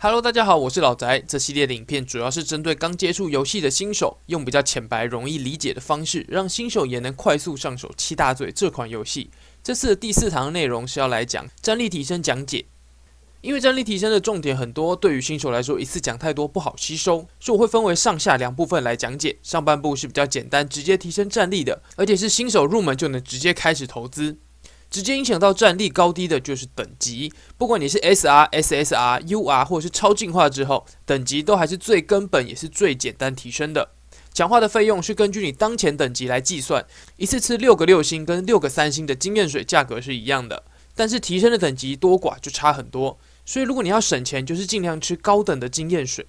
Hello，大家好，我是老宅。这系列的影片主要是针对刚接触游戏的新手，用比较浅白、容易理解的方式，让新手也能快速上手《七大罪》这款游戏。这次的第四堂内容是要来讲战力提升讲解。因为战力提升的重点很多，对于新手来说，一次讲太多不好吸收，所以我会分为上下两部分来讲解。上半部是比较简单，直接提升战力的，而且是新手入门就能直接开始投资。直接影响到战力高低的就是等级，不管你是 S R、S S R、U R，或者是超进化之后，等级都还是最根本也是最简单提升的。强化的费用是根据你当前等级来计算，一次吃六个六星跟六个三星的经验水价格是一样的，但是提升的等级多寡就差很多。所以如果你要省钱，就是尽量吃高等的经验水。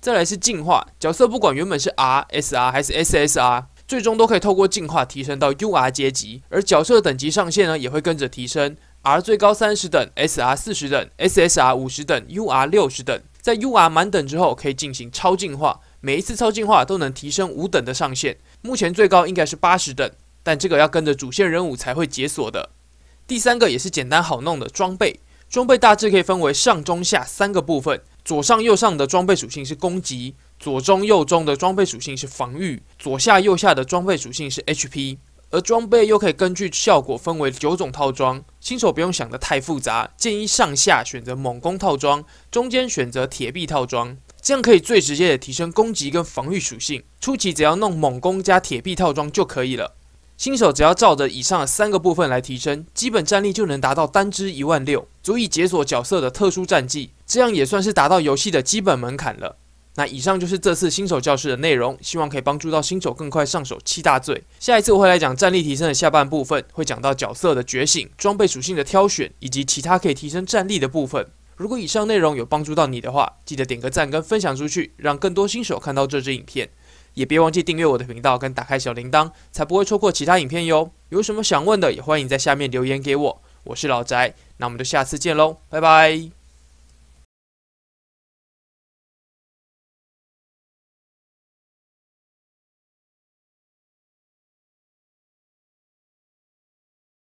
再来是进化角色，不管原本是 R S R 还是 S S R。最终都可以透过进化提升到 UR 阶级而角色等级上限呢也会跟着提升。R 最高三十等，SR 四十等，SSR 五十等，UR 六十等。在 UR 满等之后，可以进行超进化，每一次超进化都能提升五等的上限。目前最高应该是八十等，但这个要跟着主线任务才会解锁的。第三个也是简单好弄的装备，装备大致可以分为上、中、下三个部分，左上、右上的装备属性是攻击。左中右中的装备属性是防御，左下右下的装备属性是 HP，而装备又可以根据效果分为九种套装。新手不用想的太复杂，建议上下选择猛攻套装，中间选择铁臂套装，这样可以最直接的提升攻击跟防御属性。初期只要弄猛攻加铁臂套装就可以了。新手只要照着以上三个部分来提升，基本战力就能达到单支一万六，足以解锁角色的特殊战绩，这样也算是达到游戏的基本门槛了。那以上就是这次新手教室的内容，希望可以帮助到新手更快上手七大罪。下一次我会来讲战力提升的下半部分，会讲到角色的觉醒、装备属性的挑选以及其他可以提升战力的部分。如果以上内容有帮助到你的话，记得点个赞跟分享出去，让更多新手看到这支影片。也别忘记订阅我的频道跟打开小铃铛，才不会错过其他影片哟。有什么想问的，也欢迎在下面留言给我。我是老宅，那我们就下次见喽，拜拜。